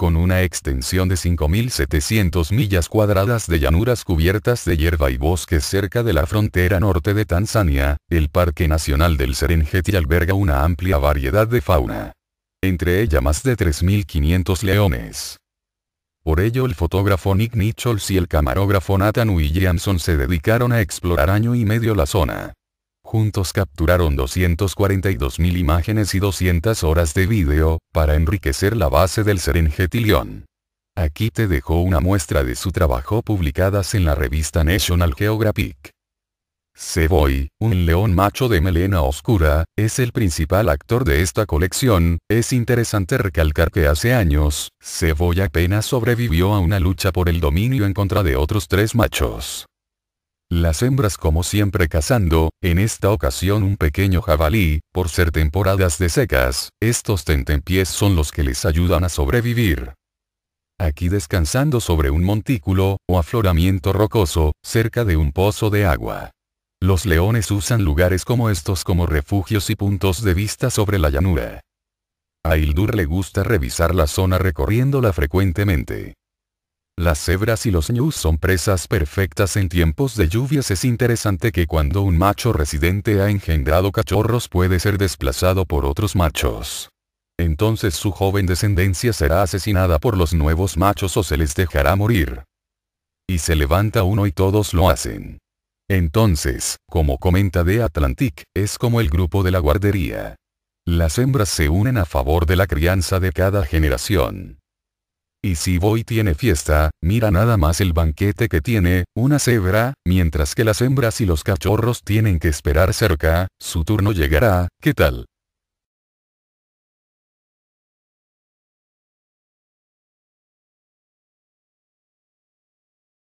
con una extensión de 5.700 millas cuadradas de llanuras cubiertas de hierba y bosques cerca de la frontera norte de Tanzania, el Parque Nacional del Serengeti alberga una amplia variedad de fauna. Entre ella más de 3.500 leones. Por ello el fotógrafo Nick Nichols y el camarógrafo Nathan Williamson se dedicaron a explorar año y medio la zona. Juntos capturaron 242.000 imágenes y 200 horas de vídeo, para enriquecer la base del león. Aquí te dejo una muestra de su trabajo publicadas en la revista National Geographic. Seboy, un león macho de melena oscura, es el principal actor de esta colección, es interesante recalcar que hace años, Seboy apenas sobrevivió a una lucha por el dominio en contra de otros tres machos. Las hembras como siempre cazando, en esta ocasión un pequeño jabalí, por ser temporadas de secas, estos tentempiés son los que les ayudan a sobrevivir. Aquí descansando sobre un montículo, o afloramiento rocoso, cerca de un pozo de agua. Los leones usan lugares como estos como refugios y puntos de vista sobre la llanura. A Hildur le gusta revisar la zona recorriéndola frecuentemente. Las cebras y los ñus son presas perfectas en tiempos de lluvias. Es interesante que cuando un macho residente ha engendrado cachorros puede ser desplazado por otros machos. Entonces su joven descendencia será asesinada por los nuevos machos o se les dejará morir. Y se levanta uno y todos lo hacen. Entonces, como comenta de Atlantic, es como el grupo de la guardería. Las hembras se unen a favor de la crianza de cada generación. Y si Boy tiene fiesta, mira nada más el banquete que tiene, una cebra, mientras que las hembras y los cachorros tienen que esperar cerca, su turno llegará, ¿qué tal?